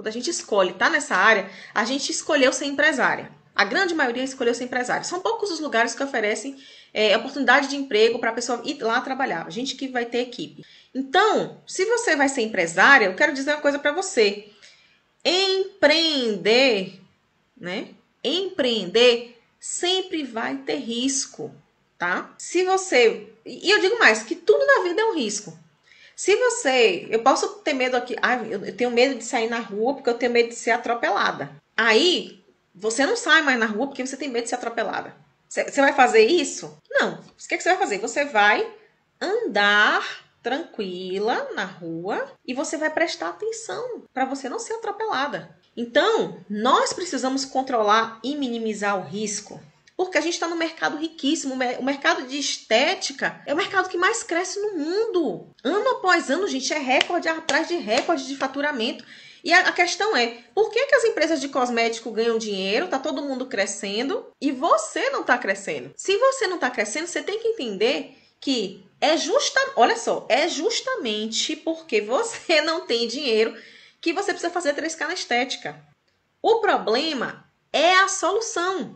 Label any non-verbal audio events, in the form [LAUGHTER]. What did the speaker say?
Quando a gente escolhe estar tá nessa área, a gente escolheu ser empresária. A grande maioria escolheu ser empresária. São poucos os lugares que oferecem é, oportunidade de emprego para a pessoa ir lá trabalhar. A gente que vai ter equipe. Então, se você vai ser empresária, eu quero dizer uma coisa para você. Empreender, né? Empreender sempre vai ter risco, tá? Se você. E eu digo mais, que tudo na vida é um risco. Se você. Eu posso ter medo aqui. Ah, eu tenho medo de sair na rua porque eu tenho medo de ser atropelada. Aí, você não sai mais na rua porque você tem medo de ser atropelada. Você vai fazer isso? Não. O que, é que você vai fazer? Você vai andar tranquila na rua e você vai prestar atenção para você não ser atropelada. Então, nós precisamos controlar e minimizar o risco. Porque a gente está no mercado riquíssimo, o mercado de estética é o mercado que mais cresce no mundo após ano, gente, é recorde atrás de recorde de faturamento. E a, questão é, por que, que as empresas de cosmético ganham dinheiro, tá todo mundo crescendo e você não tá crescendo? Se você não tá crescendo, você tem que entender que é justa, olha só, é justamente porque você [LAUGHS] não tem dinheiro que você precisa fazer 3K na estética. O problema é a solução.